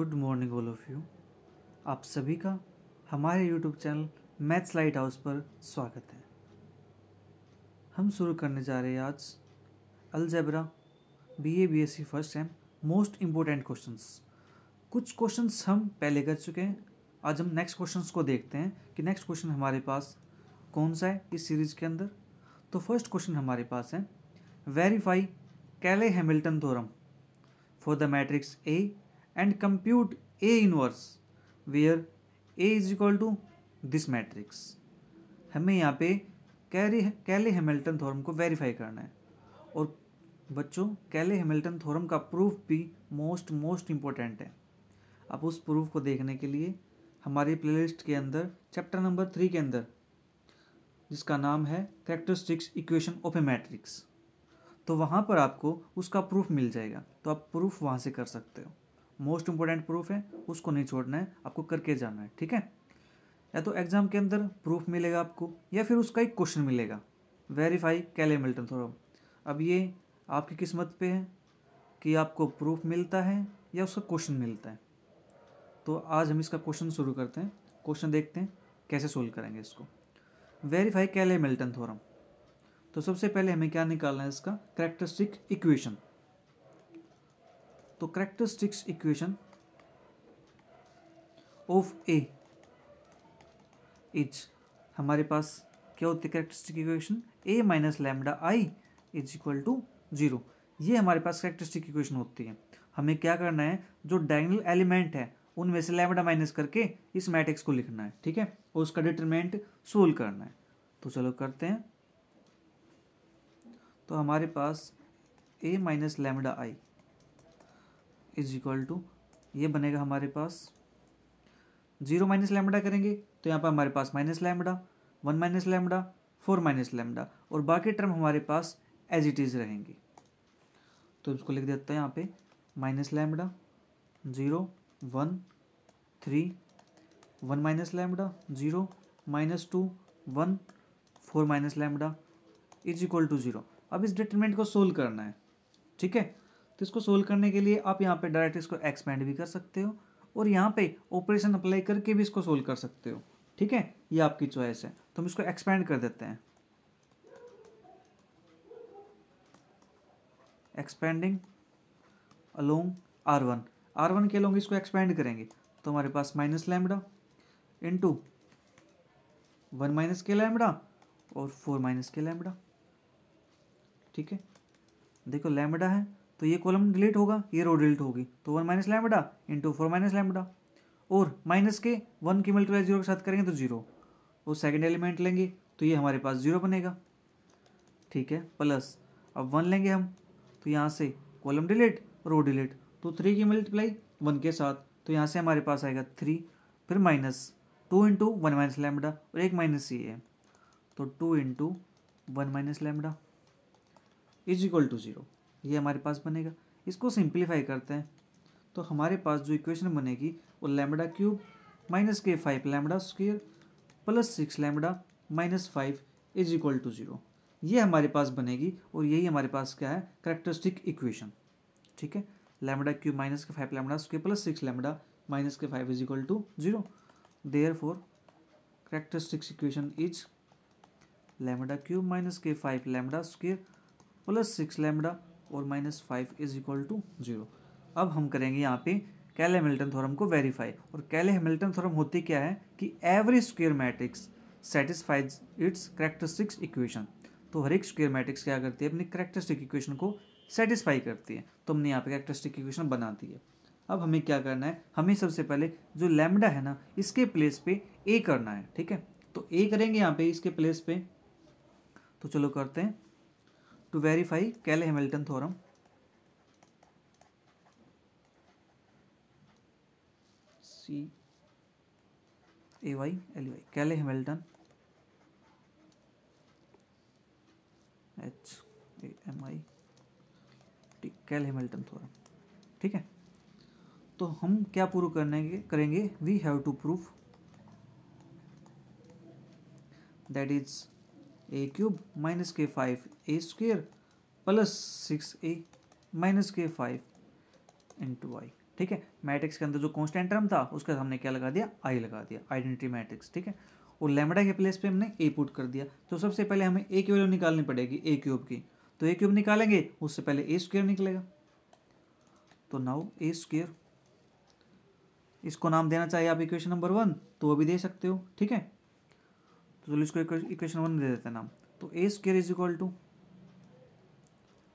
Good morning all of you आप सभी का हमारे YouTube channel maths light house पर स्वागत है हम शुरू करने जा रहे हैं आज algebra B A B S C first time most important question कुछ क्वेश्चन हम पहले कर चुके हैं आज हम नेक्स्ट क्वेश्चन को देखते हैं कि नेक्स्ट क्वेश्चन हमारे पास कौन सा है इस सीरीज़ के अंदर तो फर्स्ट क्वेश्चन हमारे पास है verify Cayley Hamilton theorem for the matrix A and compute A inverse where A is equal to this matrix हमें यहाँ पे कैरी कैले हेमिल्टन थॉरम को वेरीफाई करना है और बच्चों कैले हेमिल्टन थॉरम का प्रूफ भी मोस्ट मोस्ट इम्पोर्टेंट है आप उस प्रूफ को देखने के लिए हमारी प्लेलिस्ट के अंदर चैप्टर नंबर थ्री के अंदर जिसका नाम है characteristics equation of a matrix तो वहाँ पर आपको उसका प्रूफ मिल जाएगा तो आप प्रूफ वहाँ से कर सकते हो मोस्ट इंपॉर्टेंट प्रूफ है उसको नहीं छोड़ना है आपको करके जाना है ठीक है या तो एग्ज़ाम के अंदर प्रूफ मिलेगा आपको या फिर उसका एक क्वेश्चन मिलेगा वेरीफाई कैले मिल्टन थोड़ा अब ये आपकी किस्मत पे है कि आपको प्रूफ मिलता है या उसका क्वेश्चन मिलता है तो आज हम इसका क्वेश्चन शुरू करते हैं क्वेश्चन देखते हैं कैसे सोल्व करेंगे इसको वेरीफाई कैले मिल्टन थोरम तो सबसे पहले हमें क्या निकालना है इसका करेक्टरिस्टिक इक्वेशन तो characteristics equation of A is हमारे पास क्या होती है characteristic equation A minus lambda I is equal to zero ये हमारे पास करेक्टरिस्टिक इक्वेशन होती है हमें क्या करना है जो डायगनल एलिमेंट है उनमें से लेमडा माइनस करके इस मैट्रिक्स को लिखना है ठीक है और उसका डिटरमेंट सोल्व करना है तो चलो करते हैं तो हमारे पास A minus lambda I is equal to ये बनेगा हमारे पास जीरो माइनस लैमडा करेंगे तो यहाँ पर हमारे पास minus lambda one minus lambda four minus lambda और बाकी टर्म हमारे पास एज इट इज़ रहेंगे तो इसको लिख देता है यहाँ पे minus lambda zero one three one minus lambda zero minus two one four minus lambda is equal to zero अब इस डिटरमिनेंट को सोल्व करना है ठीक है तो इसको सोल्व करने के लिए आप यहाँ पे डायरेक्ट इसको एक्सपेंड भी कर सकते हो और यहाँ पे ऑपरेशन अप्लाई करके भी इसको सोल्व कर सकते हो ठीक है ये आपकी चॉइस है तो हम इसको एक्सपेंड कर देते हैं expanding along R one R one के अलोंग इसको एक्सपेंड करेंगे तो हमारे पास minus lambda into one minus के लैमडा और फोर माइनस के लैमडा ठीक है देखो लैमडा है तो ये कॉलम डिलीट होगा ये रो डिलीट होगी तो one minus lambda into four minus lambda और माइनस के वन की मल्टीप्लाई जीरो के साथ करेंगे तो जीरो और सेकेंड एलिमेंट लेंगे तो ये हमारे पास जीरो बनेगा ठीक है प्लस अब वन लेंगे हम तो यहाँ से कॉलम डिलीट रो डिलीट तो थ्री की मल्टीप्लाई वन के साथ तो यहाँ से हमारे पास आएगा थ्री फिर minus two into one minus lambda और एक माइनस ये है तो two into one minus lambda is equal to zero ये हमारे पास बनेगा इसको सिंप्लीफाई करते हैं तो हमारे पास जो इक्वेशन बनेगी वो लेमडा क्यूब माइनस के five lambda square plus six lambda minus five is equal to zero ये हमारे पास बनेगी और यही हमारे पास क्या है करेक्टरिस्टिक इक्वेशन ठीक है लेमडा क्यूब माइनस के five lambda square plus six lambda minus के five is equal to zero therefore characteristics equation is lambda cube minus के five lambda square plus six lambda और minus five is equal to zero अब हम करेंगे यहाँ पे कैले Hamilton theorem को वेरीफाई और कैले हेमिल्टन थ्योरम होती क्या है कि every square matrix satisfies its characteristics equation तो हर एक स्क्वेयर मैट्रिक्स क्या करती है अपनी करेक्टरिस्टिक इक्वेशन को सेटिस्फाई करती है तो हमने यहाँ पे करेक्टरिस्टिक इक्वेशन बना दी है अब हमें क्या करना है हमें सबसे पहले जो लैम्डा है ना इसके प्लेस पे ए करना है ठीक है तो ए करेंगे यहाँ पे इसके प्लेस पे तो चलो करते हैं to verify kelly hamilton theorem. C A Y L Y kelly hamilton H A M I T kelly hamilton theorem. ठीक है तो हम क्या प्रूव करने करेंगे we have to proof that is A cube minus के five A square plus six A minus के five into I ठीक है मैट्रिक्स के अंदर जो कॉन्स्टेंट टर्म था उसका हमने क्या लगा दिया आई लगा दिया आइडेंटिटी मैट्रिक्स ठीक है और लेमडा के प्लेस पे हमने ए पुट कर दिया तो सबसे पहले हमें ए की वैल्यू निकालनी पड़ेगी ए क्यूब की तो ए क्यूब निकालेंगे उससे पहले ए स्क्वेयर निकलेगा तो नाउ ए स्क्वेयर इसको नाम देना चाहिए आप इक्वेशन नंबर वन तो अभी दे सकते हो ठीक है तो इसको इक्वेशन वन दे देते हैं नाम तो A square is equal to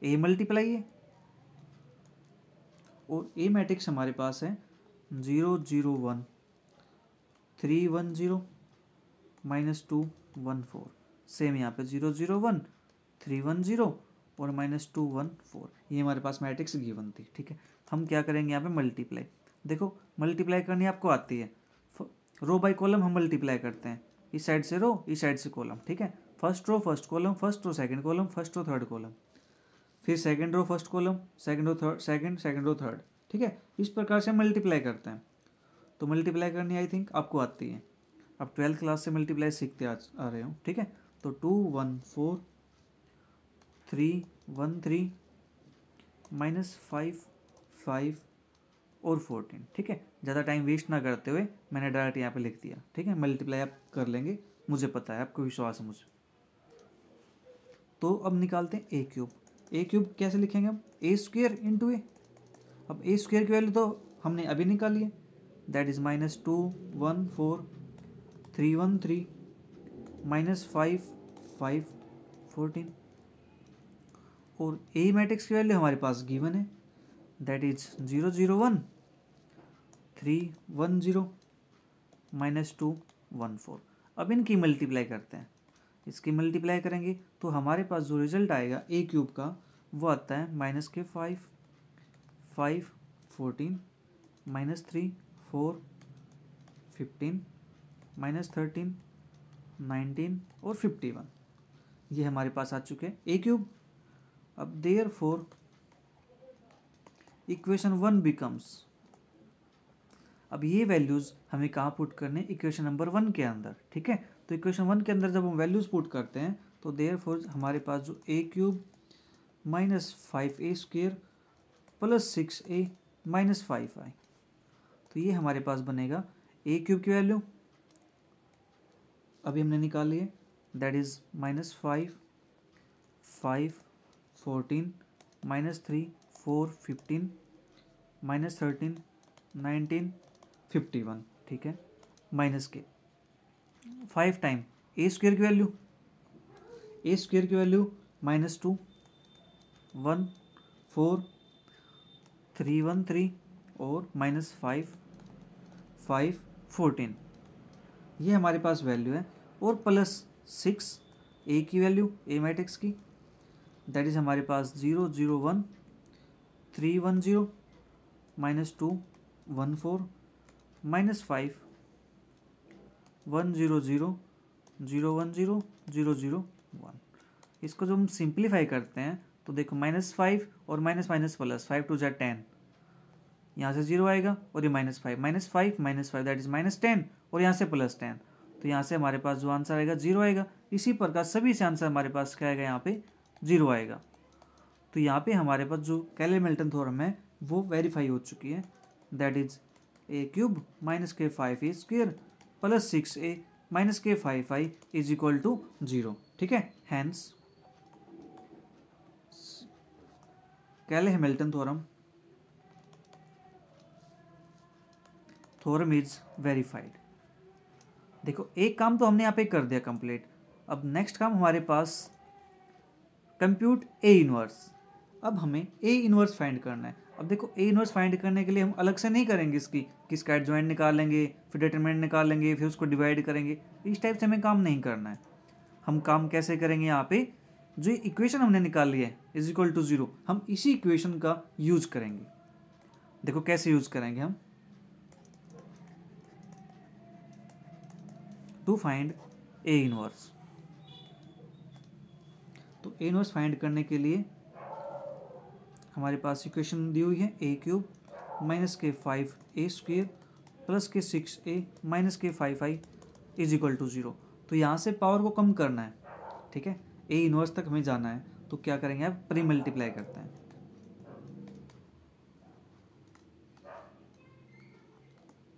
A multiply है और ए मैट्रिक्स हमारे पास है zero zero one three one zero minus two one four same यहाँ पे zero zero one three one zero और माइनस टू वन फोर ये हमारे पास मैट्रिक्स गिवन थी ठीक है हम क्या करेंगे यहाँ पे मल्टीप्लाई देखो मल्टीप्लाई करनी आपको आती है रो बाई कॉलम हम मल्टीप्लाई करते हैं इस साइड से रो इस साइड से कॉलम ठीक है first row first column first row second column first row third column फिर second row first column second row third second second row third ठीक है इस प्रकार से मल्टीप्लाई करते हैं तो मल्टीप्लाई करनी आई थिंक आपको आती है आप ट्वेल्थ क्लास से मल्टीप्लाई सीखते आ, आ रहे हो ठीक है तो two one four three one three minus five five और फोर्टीन ठीक है ज़्यादा टाइम वेस्ट ना करते हुए मैंने डायरेक्ट यहाँ पे लिख दिया ठीक है मल्टीप्लाई आप कर लेंगे मुझे पता है आपको विश्वास है मुझे तो अब निकालते हैं ए क्यूब ए क्यूब कैसे लिखेंगे हम ए स्क्वेयर इंटू ए अब ए स्क्वेयर की वैल्यू तो हमने अभी निकाली है that is minus two one four three one three minus five five fourteen और ए मैट्रिक्स की वैल्यू हमारे पास गिवन है that is zero zero one three one zero minus two one four अब इनकी मल्टीप्लाई करते हैं इसकी मल्टीप्लाई करेंगे तो हमारे पास जो रिजल्ट आएगा ए क्यूब का वो आता है माइनस के five five fourteen minus three four fifteen minus thirteen nineteen और फिफ्टी वन ये हमारे पास आ चुके हैं ए क्यूब अब therefore equation one becomes अब ये वैल्यूज़ हमें कहाँ पुट करने इक्वेशन नंबर वन के अंदर ठीक है तो इक्वेशन वन के अंदर जब हम वैल्यूज़ पुट करते हैं तो देयर फोर हमारे पास जो A cube minus five A square plus six A minus five I तो ये हमारे पास बनेगा ए क्यूब की वैल्यू अभी हमने निकाल लिए that is minus five five fourteen minus three four fifteen minus thirteen nineteen fifty one ठीक है माइनस के फाइव टाइम ए स्क्वेयर की वैल्यू ए स्क्वेयर की value minus two one four three one three और minus five five fourteen ये हमारे पास value है और प्लस सिक्स ए की वैल्यू ए मैट्रिक्स की दैट इज़ हमारे पास zero zero one three one zero minus two one four minus five one zero zero zero one zero zero zero one इसको जब हम सिंप्लीफाई करते हैं तो देखो माइनस फाइव और minus minus plus five two जै टेन यहाँ से जीरो आएगा और ये minus five minus five minus five that is minus ten और यहाँ से प्लस टेन तो यहाँ से हमारे पास जो आंसर आएगा जीरो आएगा इसी प्रकार सभी से आंसर हमारे पास क्या आएगा यहाँ पे जीरो आएगा तो यहाँ पे हमारे पास जो कैले मिल्टन थोरम है वो वेरीफाई हो चुकी है that is A cube minus के five A square plus six A minus के five I is equal to zero ठीक है hence Cayley Hamilton theorem theorem is verified देखो एक काम तो हमने यहाँ पे कर दिया कंप्लीट अब नेक्स्ट काम हमारे पास कंप्यूट ए इनवर्स अब हमें ए इनवर्स फाइंड करना है अब देखो ए इनवर्स फाइंड करने के लिए हम अलग से नहीं करेंगे इसकी कि इसका एडजॉइंट निकालेंगे फिर डिटरमिनेंट निकालेंगे फिर उसको डिवाइड करेंगे इस टाइप से हमें काम नहीं करना है हम काम कैसे करेंगे यहाँ पे जो इक्वेशन हमने निकाल लिया है इज इक्वल टू ज़ीरो हम इसी इक्वेशन का यूज़ करेंगे देखो कैसे यूज़ करेंगे हम टू फाइंड ए इनवर्स तो ए इनवर्स फाइंड करने के लिए हमारे पास इक्वेशन दी हुई है ए क्यूब माइनस के फाइव ए स्क्वेयर प्लस के सिक्स ए माइनस के five I is equal to zero तो यहाँ से पावर को कम करना है ठीक है ए इनवर्स तक हमें जाना है तो क्या करेंगे आप प्री मल्टीप्लाई करते हैं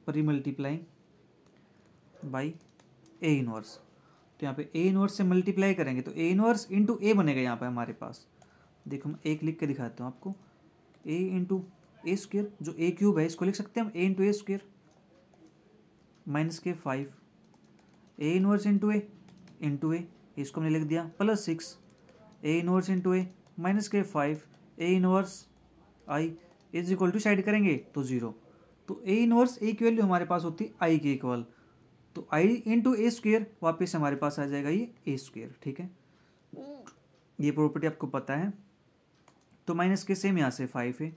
pre multiplying by A inverse तो यहाँ पे ए इनवर्स से मल्टीप्लाई करेंगे तो ए इनवर्स इंटू ए बनेगा यहाँ पे हमारे पास देखो मैं एक लिख के दिखाता हूँ आपको ए इंटू ए स्क्वेयर जो ए क्यूब है इसको लिख सकते हैं हम A into A square minus के five A inverse into A into A इसको हमने लिख दिया plus six A inverse into A minus के five A inverse I is equal to side करेंगे तो ज़ीरो तो ए इनवर्स ए की वैल्यू हमारे पास होती है आई के इक्वल तो आई इंटू ए स्क्वेयर वापस हमारे पास आ जाएगा ये ए स्क्वेयर ठीक है ये प्रॉपर्टी आपको पता है तो माइनस के सेम यहाँ से फाइव है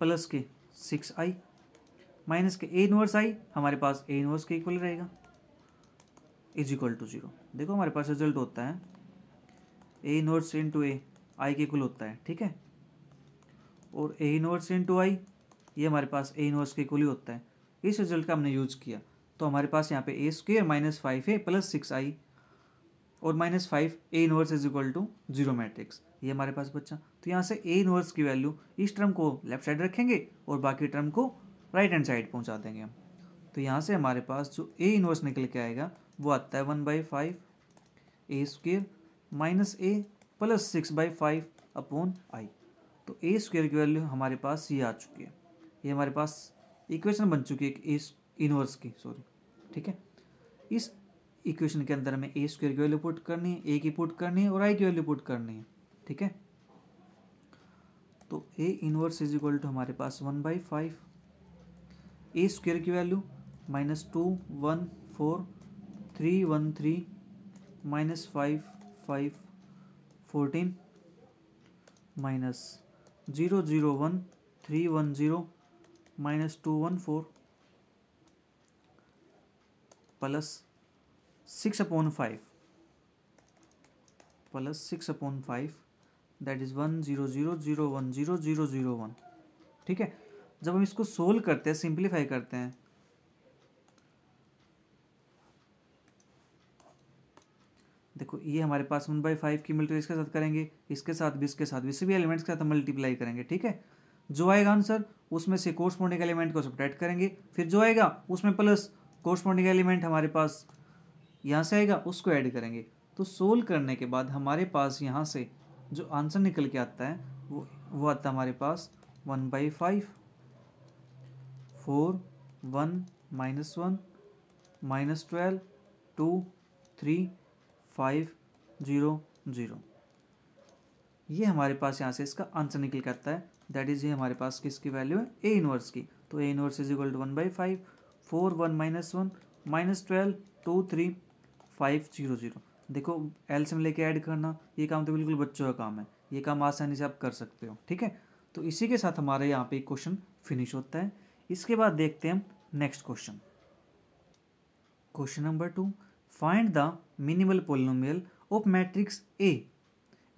प्लस के सिक्स आई माइनस के ए इनवर्स आई हमारे पास ए इनवर्स के इक्वल रहेगा इज इक्वल टू जीरो देखो हमारे पास रिजल्ट होता है ए इनवर्स टू ए आई के इक्वल होता है ठीक है और ए इनवर्स टू आई ये हमारे पास ए इनवर्स के इक्वल ही होता है इस रिजल्ट का हमने यूज़ किया तो हमारे पास यहाँ पे A square minus five A plus six I और minus five A inverse is equal to zero matrix ये हमारे पास बच्चा तो यहाँ से ए इनवर्स की वैल्यू इस टर्म को लेफ्ट साइड रखेंगे और बाकी टर्म को राइट हैंड साइड पहुँचा देंगे हम तो यहाँ से हमारे पास जो ए इनवर्स निकल के आएगा वो आता है one by five A square minus A plus six by five upon I तो ए स्क्वेयर की वैल्यू हमारे पास ये आ चुकी है ये हमारे पास इक्वेशन बन चुकी है ए इनवर्स की सॉरी ठीक है इस इक्वेशन के अंदर हमें ए स्क्वेयर की वैल्यू पुट करनी है ए की पुट करनी है और आई की वैल्यू पुट करनी है ठीक है तो A inverse is equal to हमारे पास one by five A square की value minus two one four three one three minus five five fourteen minus zero zero one three one zero minus two one four plus six upon five plus six upon five that is one zero zero zero one zero zero zero one ठीक है जब हम इसको solve करते हैं simplify करते हैं देखो ये हमारे पास वन बाई फाइव की मल्टीप्लाई इसके साथ करेंगे इसके साथ भी इसके साथ भी भी एलिमेंट्स के साथ मल्टीप्लाई करेंगे ठीक है जो आएगा आंसर उसमें से कोर्सपोंडिंग एलिमेंट को सब्ट्रैक्ट करेंगे फिर जो आएगा उसमें प्लस कोर्सपोंडिंग एलिमेंट हमारे पास यहाँ से आएगा उसको ऐड करेंगे तो सोल्व करने के बाद हमारे पास यहाँ से जो आंसर निकल के आता है वो वो आता है हमारे पास one by five four one minus one minus twelve two three five zero zero ये हमारे पास यहाँ से इसका आंसर निकल के आता है दैट इज़ ये हमारे पास किसकी वैल्यू है ए इनवर्स की तो A inverse is equal to one by five four one minus one minus twelve two three five zero zero देखो एल से में लेके ऐड करना ये काम तो बिल्कुल बच्चों का काम है ये काम आसानी से आप कर सकते हो ठीक है तो इसी के साथ हमारे यहाँ पे क्वेश्चन फिनिश होता है इसके बाद देखते हैं हम next question question number two find the minimal polynomial of matrix A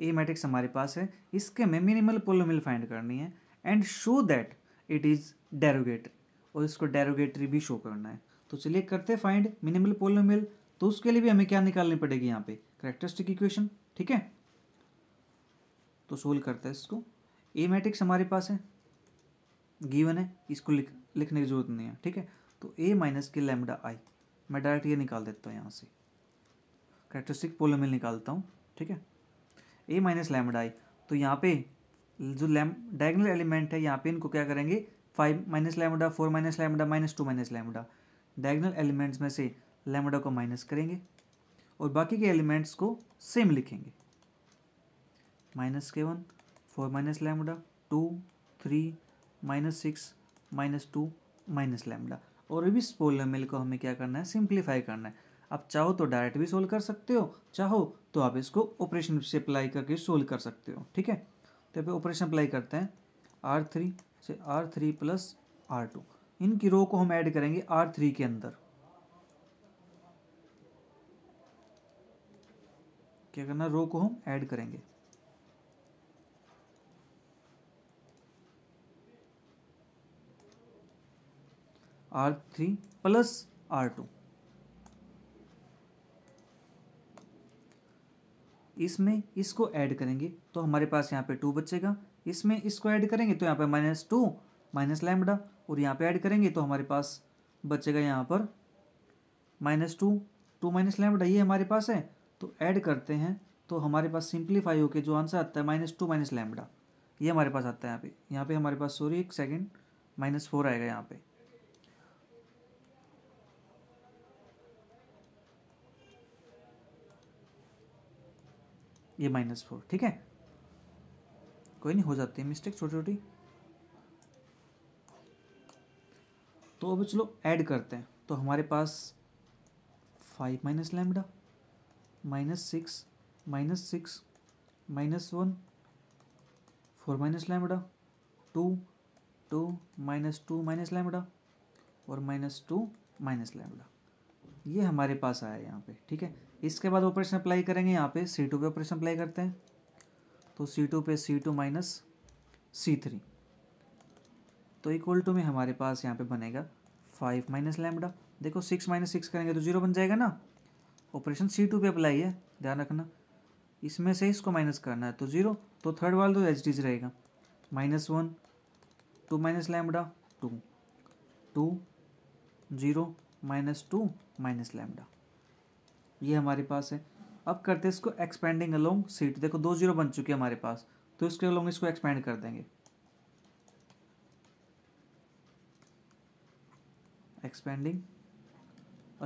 A matrix हमारे पास है इसके में मिनिमल पोलोमियल फाइंड करनी है and show that it is derogatory और इसको डेरोगेटरी भी शो करना है तो चलिए करते फाइंड मिनिमल पोलोमियल तो उसके लिए भी हमें क्या निकालनी पड़ेगी यहाँ पे करेक्टरिस्टिक इक्वेशन ठीक है तो सोल्व करते हैं इसको ए मैट्रिक्स हमारे पास है गिवन है इसको लिख लिखने की जरूरत नहीं है ठीक है तो ए माइनस के लेमडा आई मैं डायरेक्ट ये निकाल देता हूँ यहाँ से करेक्टरिस्टिक पोलोमिल निकालता हूँ ठीक है ए माइनस लेमडा आई तो यहाँ पे जो लैम डायगनल एलिमेंट है यहाँ पे इनको क्या करेंगे five minus lambda four minus lambda minus two minus lambda diagonal elements में से लेमडा को माइनस करेंगे और बाकी के एलिमेंट्स को सेम लिखेंगे माइनस के one four minus lambda two three minus six minus two minus lambda और इस पोलोमिल को हमें क्या करना है सिंप्लीफाई करना है आप चाहो तो डायरेक्ट भी सोल्व कर सकते हो चाहो तो आप इसको ऑपरेशन से अप्लाई करके सोल्व कर सकते हो ठीक है तो अभी ऑपरेशन अप्लाई करते हैं आर थ्री से R three plus R two इनकी रो को हम ऐड करेंगे आर थ्री के अंदर क्या करना रो को हम ऐड करेंगे R three plus R two इसमें इसको ऐड करेंगे तो हमारे पास यहाँ पे टू बचेगा इसमें इसको ऐड करेंगे तो यहाँ पे माइनस टू माइनस लैमडा और यहाँ पे ऐड करेंगे तो हमारे पास बचेगा यहाँ पर minus two two minus lambda ये हमारे पास है तो ऐड करते हैं तो हमारे पास सिंप्लीफाई होके जो आंसर आता है माइनस टू माइनस लैमडा ये हमारे पास आता है यहाँ पे यहाँ पे हमारे पास सॉरी एक सेकेंड माइनस फोर आएगा यहाँ पे ये माइनस फोर ठीक है कोई नहीं हो जाती है मिस्टेक छोटी छोटी तो अब चलो ऐड करते हैं तो हमारे पास five minus lambda minus six minus six minus one four minus lambda two two minus two minus lambda और माइनस टू माइनस लैमडा ये हमारे पास आया यहाँ पे ठीक है इसके बाद ऑपरेशन अप्लाई करेंगे यहाँ पे सी टू पे ऑपरेशन अप्लाई करते हैं तो सी टू पे C two minus C three तो इक्वल टू में हमारे पास यहाँ पे बनेगा फाइव माइनस लैमडा देखो सिक्स माइनस सिक्स करेंगे तो जीरो बन जाएगा ना ऑपरेशन सी टू पे अप्लाई है ध्यान रखना इसमें से इसको माइनस करना है तो जीरो तो थर्ड वाला तो एच डीज रहेगा minus one two minus lambda two two zero minus two minus lambda ये हमारे पास है अब करते हैं इसको एक्सपेंडिंग अलोंग सीट देखो दो जीरो बन चुके हैं हमारे पास तो इसके अलोंग इसको एक्सपेंड कर देंगे एक्सपेंडिंग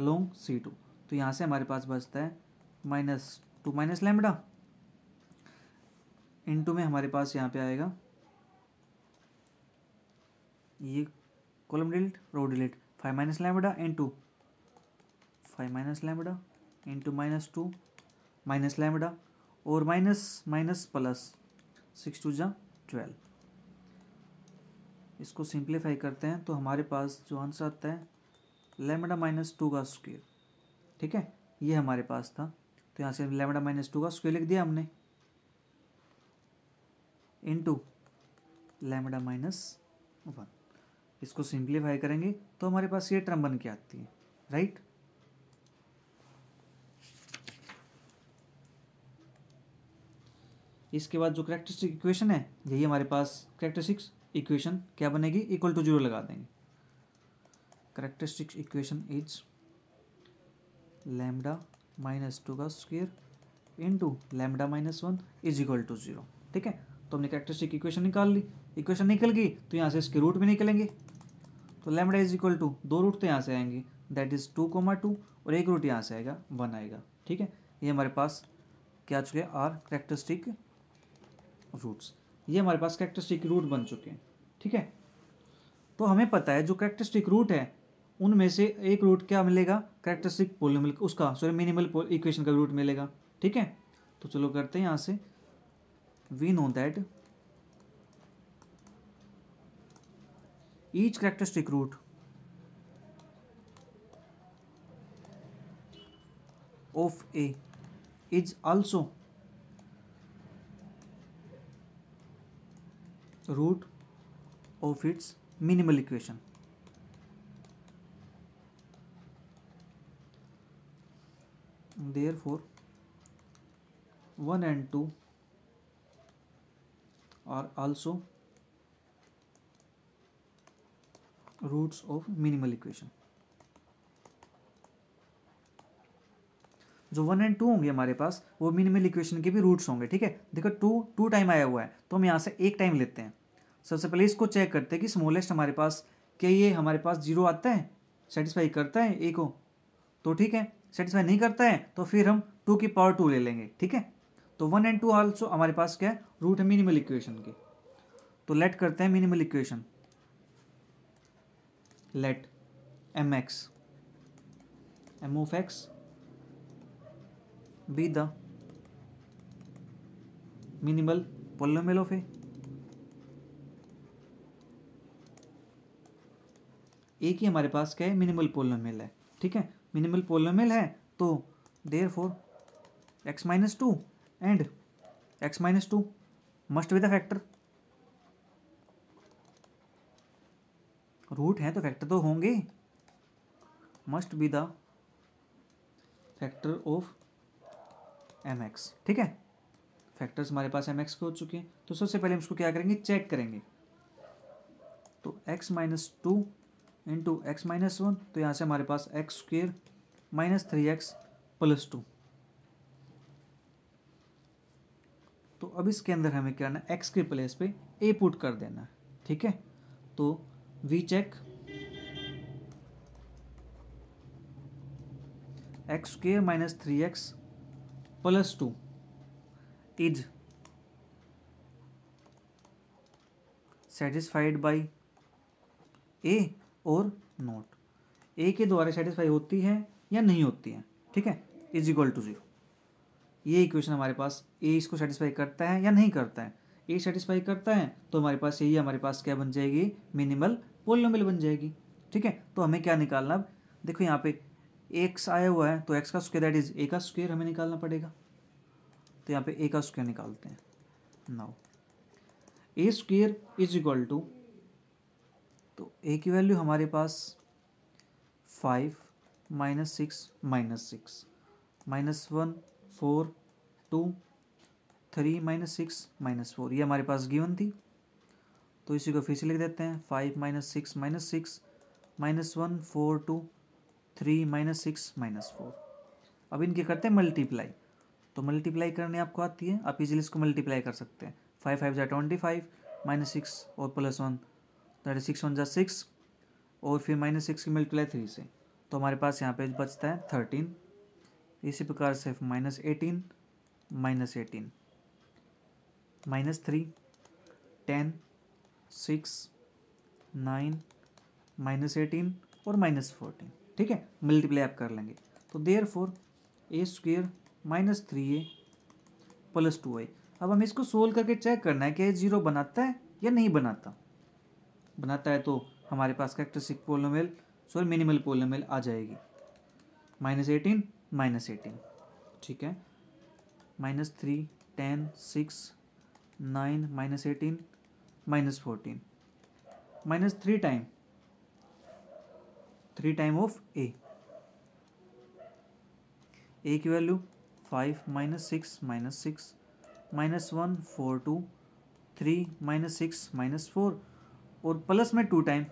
अलोंग सी टू तो यहाँ से हमारे पास बचता है माइनस टू माइनस लेमडा इन में हमारे पास यहाँ पे आएगा ये column delete row delete five minus lambda into five minus lambda into minus two minus lambda और minus minus plus six two जा ट्वेल्व इसको सिंप्लीफाई करते हैं तो हमारे पास जो आंसर आता है लेमडा माइनस टू का स्क्वेयर ठीक है ये हमारे पास था तो यहाँ से लेमडा माइनस टू का स्क्वेयर लिख दिया हमने टू लेमडा माइनस वन इसको सिंप्लीफाई करेंगे तो हमारे पास ये टर्म बन के आती है राइट इसके बाद जो करेक्टरिस्टिक इक्वेशन है यही हमारे पास करेक्टरिस्टिक्स इक्वेशन क्या बनेगी इक्वल टू जीरो लगा देंगे characteristics equation is lambda minus two का square into lambda minus one is equal to zero ठीक है तो हमने कैरेक्टरिस्टिक इक्वेशन निकाल ली इक्वेशन निकल गई तो यहाँ से इसके रूट भी निकलेंगे तो लैमडा इज इक्वल टू दो रूट तो यहाँ से आएंगे that is two comma two और एक रूट यहाँ से आएगा वन आएगा ठीक है ये हमारे पास क्या आ चुके हैं आर करेक्टरिस्टिक रूट्स ये हमारे पास करेक्टरिस्टिक रूट बन चुके हैं ठीक है तो हमें पता है जो करेक्टरिस्टिक रूट है उनमें से एक रूट क्या मिलेगा करेक्टरिस्टिक पोलिनोमियल उसका सॉरी मिनिमल इक्वेशन का रूट मिलेगा ठीक है तो चलो करते हैं यहाँ से we know that each characteristic root of A is also root of its minimal equation therefore 1 and 2 are also roots of minimal equation जो वन एंड टू होंगे हमारे पास वो मिनिमल इक्वेशन के भी रूट्स होंगे ठीक है देखो टू टू टाइम आया हुआ है तो हम यहाँ से एक टाइम लेते हैं सबसे पहले इसको चेक करते हैं कि स्मॉलेस्ट हमारे पास क्या ये हमारे पास जीरो आता है सेटिस्फाई करता है ए को तो ठीक है सेटिस्फाई नहीं करता है तो फिर हम टू की पावर टू ले लेंगे ठीक है तो वन एंड टू आल्सो हमारे पास क्या है रूट है मिनिमल इक्वेशन के तो लेट करते हैं minimal equation let M X M of X be the minimal polynomial of A एक ही हमारे पास क्या है मिनिमल पोलोमेल है ठीक है मिनिमल पोलोमेल है तो therefore X minus two and X minus two must with factor root है तो फैक्टर तो होंगे must be the factor of M X ठीक है फैक्टर्स हमारे पास एम एक्स के हो चुके हैं तो सबसे पहले हम इसको क्या करेंगे चेक करेंगे तो X minus two into X minus one तो यहाँ से हमारे पास X square minus three X plus two तो अब इसके अंदर हमें क्या करना एक्स के प्लेस पे ए पुट कर देना ठीक है तो we check X square minus three X plus two is satisfied by A और नॉट ए के द्वारा सेटिस्फाई होती है या नहीं होती है ठीक है इज इक्वल टू जीरो ये इक्वेशन हमारे पास ए इसको सेटिस्फाई करता है या नहीं करता है ए सेटिस्फाई करता है तो हमारे पास यही हमारे पास क्या बन जाएगी मिनिमल पोलोमिल बन जाएगी ठीक है तो हमें क्या निकालना अब देखो यहाँ पे एक्स आया हुआ है तो एक्स का स्क्वेयर दैट इज ए का स्क्वेयर हमें निकालना पड़ेगा तो यहाँ पे ए का स्क्वेयर निकालते हैं now A square is equal to तो ए की वैल्यू हमारे पास five minus six minus six minus one four two three minus six minus four ये हमारे पास गिवन थी तो इसी को फिर से लिख देते हैं five minus six minus six minus one four two three minus six minus four अब इनके करते हैं मल्टीप्लाई तो मल्टीप्लाई करने आपको आती है आप इजीली इसको मल्टीप्लाई कर सकते हैं फाइव फाइव जै ट्वेंटी फाइव माइनस सिक्स और plus one thirty six one जा सिक्स और फिर माइनस सिक्स की मल्टीप्लाई थ्री से तो हमारे पास यहाँ पे बचता है थर्टीन इसी प्रकार से minus eighteen minus eighteen minus three ten six nine minus eighteen और माइनस फोर्टीन ठीक है मल्टीप्लाई आप कर लेंगे तो therefore A square minus three A plus two A अब हमें इसको सोल्व करके चेक करना है कि ये जीरो बनाता है या नहीं बनाता बनाता है तो हमारे पास characteristic polynomial sorry minimal polynomial आ जाएगी माइनस एटीन माइनस एटीन ठीक है minus three ten six nine minus eighteen minus fourteen minus three time three time of A A की value five minus six minus six minus one four two three minus six minus four और plus में two time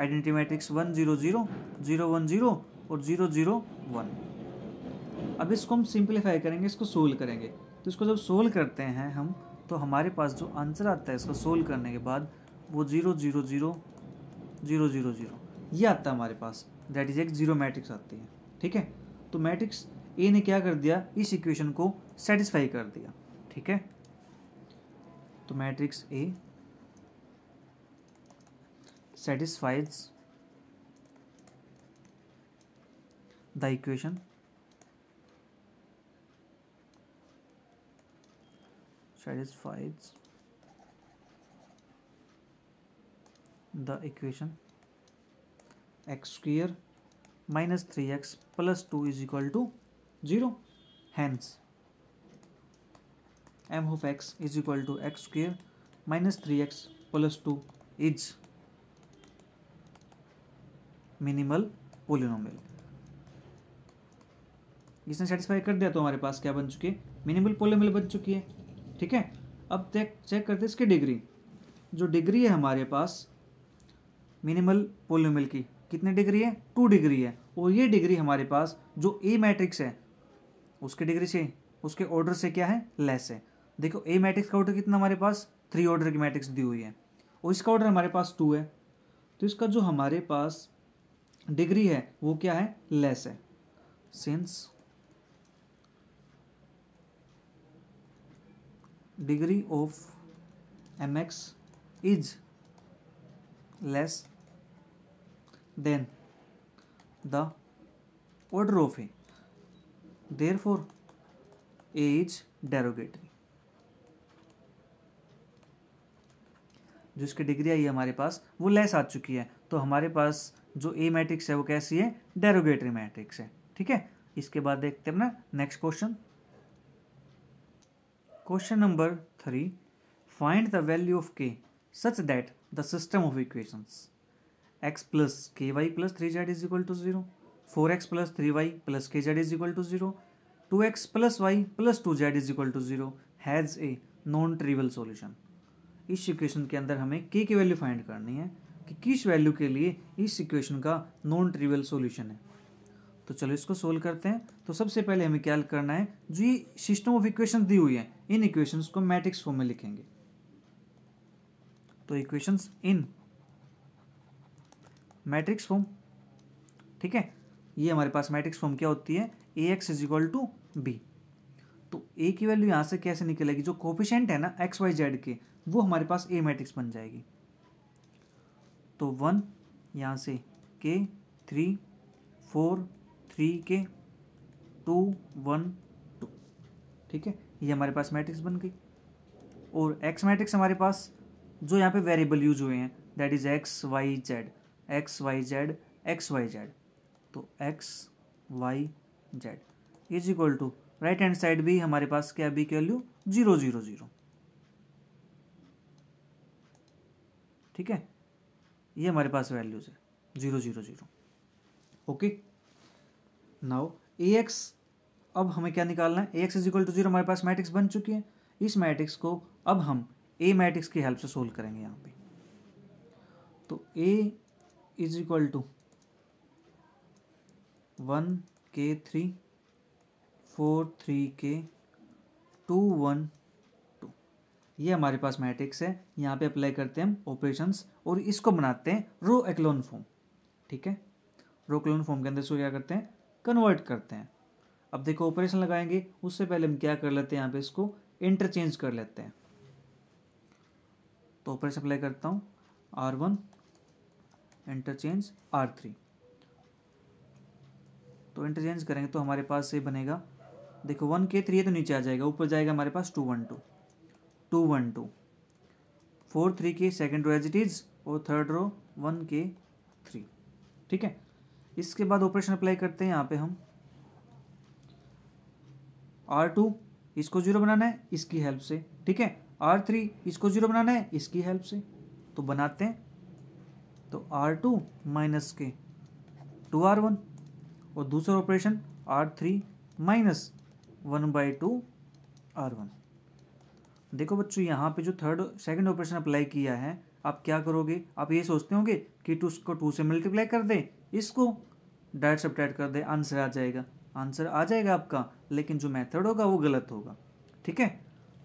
identity matrix one zero zero zero one zero और zero zero one अब इसको हम simplify करेंगे इसको solve करेंगे तो इसको जब सोल्व करते हैं हम तो हमारे पास जो आंसर आता है इसको सोल्व करने के बाद वो zero zero zero zero zero zero ये आता है हमारे पास दैट इज़ एक ज़ीरो मैट्रिक्स आती है ठीक है तो मैट्रिक्स ए ने क्या कर दिया इस इक्वेशन को सेटिस्फाई कर दिया ठीक है तो matrix A satisfies the equation satisfies the equation x square minus 3x plus 2 is equal to 0 hence m of x is equal to x square minus 3x plus 2 is minimal polynomial जिसने satisfy कर दिया तो हमारे पास क्या बन चुकी है मिनिमल पोलिनोमियल बन चुकी है ठीक है अब चेक करते हैं इसकी डिग्री जो डिग्री है हमारे पास मिनिमल पोलिनोमियल की कितनी डिग्री है टू डिग्री है और ये डिग्री हमारे पास जो ए मैट्रिक्स है उसके डिग्री से उसके ऑर्डर से क्या है लेस है देखो ए मैट्रिक्स का ऑर्डर कितना हमारे पास थ्री ऑर्डर की मैट्रिक्स दी हुई है और इसका ऑर्डर हमारे पास टू है तो इसका जो हमारे पास डिग्री है वो क्या है लेस है since degree of M X is less than the order of A therefore A is derogatory जो इसकी डिग्री आई है हमारे पास वो लेस आ चुकी है तो हमारे पास जो ए मैट्रिक्स है वो कैसी है डेरोगेटरी मैट्रिक्स है ठीक है इसके बाद देखते हैं ना next question question number three find the value of K such that the system of equation X plus K Y plus three Z is equal to zero four X plus three Y plus K Z is equal to zero two X plus Y plus two Z is equal to zero has a non trivial solution इस equation के अंदर हमें के की value find करनी है कि किस वैल्यू के लिए इस इक्वेशन का नॉन ट्रिवियल सॉल्यूशन है तो चलो इसको सोल्व करते हैं तो सबसे पहले हमें क्या करना है जो ये सिस्टम ऑफ इक्वेशन दी हुई है इन इक्वेशंस को मैट्रिक्स फॉर्म में लिखेंगे तो इक्वेशंस इन मैट्रिक्स फॉर्म ठीक है ये हमारे पास मैट्रिक्स फॉर्म क्या होती है A X is equal to B तो ए की वैल्यू यहाँ से कैसे निकलेगी जो कोफिशेंट है ना एक्स वाई जेड के वो हमारे पास ए मैट्रिक्स बन जाएगी तो वन यहाँ से K three four three K two one two ठीक है ये हमारे पास मैट्रिक्स बन गई और एक्स मैट्रिक्स हमारे पास जो यहाँ पे वेरिएबल यूज हुए हैं that is X Y Z X Y Z X Y Z तो X Y Z is equal to right hand side भी हमारे पास क्या बी की वैल्यू जीरो जीरो जीरो ठीक है ये हमारे पास वैल्यूज़ है zero zero zero okay now A X अब हमें क्या निकालना है A X is equal to zero हमारे पास मैट्रिक्स बन चुकी है इस मैट्रिक्स को अब हम ए मैट्रिक्स की हेल्प से सोल्व करेंगे यहाँ पे तो A is equal to one K three four three K two one ये हमारे पास मैट्रिक्स है यहाँ पे अप्लाई करते हैं हम ऑपरेशंस और इसको बनाते हैं रो एक्लोन फॉर्म ठीक है रो एक्लोन फॉर्म के अंदर इसको क्या करते हैं कन्वर्ट करते हैं अब देखो ऑपरेशन लगाएंगे उससे पहले हम क्या कर लेते हैं यहाँ पे इसको इंटरचेंज कर लेते हैं तो ऑपरेशन अप्लाई करता हूँ R one interchange R three तो इंटरचेंज करेंगे तो हमारे पास ये बनेगा देखो वन के थ्री है तो नीचे आ जाएगा ऊपर जाएगा हमारे पास two one two two one two four three K second row as it is और third row one K three ठीक है इसके बाद ऑपरेशन अप्लाई करते हैं यहाँ पे हम आर टू इसको जीरो बनाना है इसकी हेल्प से ठीक है आर थ्री इसको जीरो बनाना है इसकी हेल्प से तो बनाते हैं तो R two minus K two R one और दूसरा operation R three minus one by two R one देखो बच्चों यहाँ पे जो थर्ड सेकंड ऑपरेशन अप्लाई किया है आप क्या करोगे आप ये सोचते होंगे कि टू को टू से मल्टीप्लाई कर दें इसको डायरेक्ट सब्ट्रैक्ट कर दें आंसर आ जाएगा आंसर आ जाएगा आपका लेकिन जो मेथड होगा वो गलत होगा ठीक है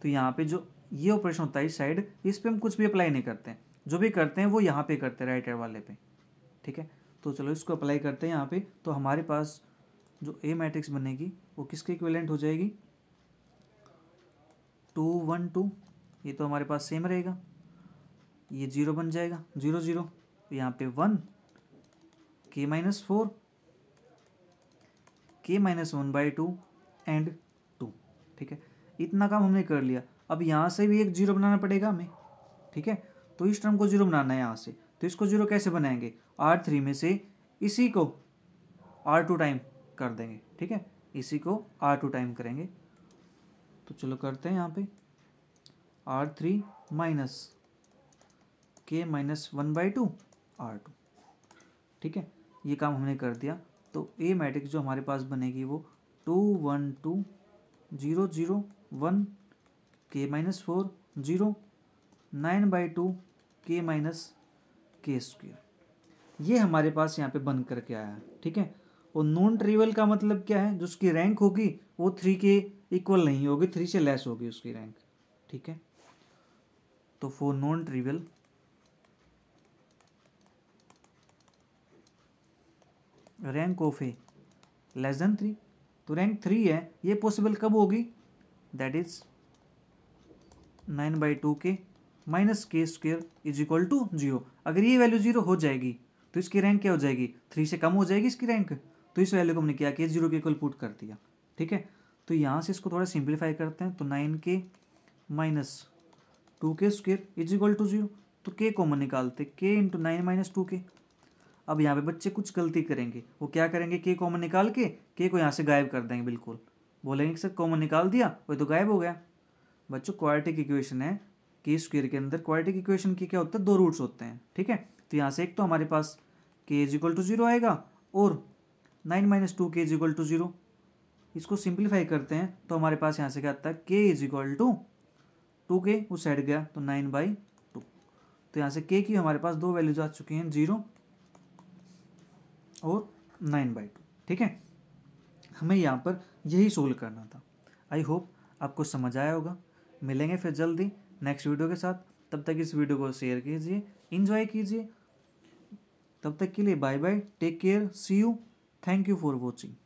तो यहाँ पे जो ये ऑपरेशन होता है साइड इस पर हम कुछ भी अप्लाई नहीं करते हैं जो भी करते हैं वो यहाँ पर करते हैं राइट एयर वाले पे ठीक है तो चलो इसको अप्लाई करते हैं यहाँ पे तो हमारे पास जो ए मैट्रिक्स बनेगी वो किसके इक्वेलेंट हो जाएगी टू वन टू ये तो हमारे पास सेम रहेगा ये जीरो बन जाएगा जीरो तो जीरो यहाँ पे one K minus four K minus one by two and two ठीक है इतना काम हमने कर लिया अब यहाँ से भी एक जीरो बनाना पड़ेगा हमें ठीक है तो इस टर्म को जीरो बनाना है यहाँ से तो इसको जीरो कैसे बनाएंगे आर थ्री में से इसी को आर टू टाइम कर देंगे ठीक है इसी को आर टू टाइम करेंगे तो चलो करते हैं यहाँ पे R three minus K minus one by two R two ठीक है ये काम हमने कर दिया तो ए मैट्रिक्स जो हमारे पास बनेगी वो two one two zero zero one K minus four zero nine by two K minus K square ये हमारे पास यहाँ पे बन करके आया है ठीक है और नॉन ट्रिवल का मतलब क्या है जो उसकी रैंक होगी वो थ्री के इक्वल नहीं होगी थ्री से लेस होगी उसकी रैंक ठीक है तो for non trivial rank of A less than three तो रैंक थ्री है ये पॉसिबल कब होगी that is nine by two K minus K square is equal to zero अगर ये वैल्यू जीरो हो जाएगी तो इसकी रैंक क्या हो जाएगी थ्री से कम हो जाएगी इसकी रैंक तो इस वैल्यू को हमने क्या किया जीरो के इक्वल पुट कर दिया ठीक है तो यहाँ से इसको थोड़ा सिंप्लीफाई करते हैं तो nine K minus two K square is equal to zero तो के कॉमन निकालते के इंटू नाइन माइनस टू के अब यहाँ पे बच्चे कुछ गलती करेंगे वो क्या करेंगे के कॉमन निकाल के के को यहाँ से गायब कर देंगे बिल्कुल बोलेंगे सर कॉमन निकाल दिया वही तो गायब हो गया बच्चों क्वार्टिक इक्वेशन है के स्क्वेयर के अंदर क्वार्टिक इक्वेशन के क्या होता है दो रूट्स होते हैं ठीक है तो यहाँ से एक तो हमारे पास के इज इक्वल टू जीरो आएगा और nine minus two K is equal to zero इसको सिंप्लीफाई करते हैं तो हमारे पास यहाँ से क्या आता है के इज इक्वल टू टू के उस साइड गया तो नाइन बाई टू तो यहाँ से के की हमारे पास दो वैल्यूज आ चुकी हैं जीरो और नाइन बाई टू ठीक है हमें यहाँ पर यही सोल्व करना था आई होप आपको समझ आया होगा मिलेंगे फिर जल्दी नेक्स्ट वीडियो के साथ तब तक इस वीडियो को शेयर कीजिए इन्जॉय कीजिए तब तक के लिए bye bye take care see you thank you for watching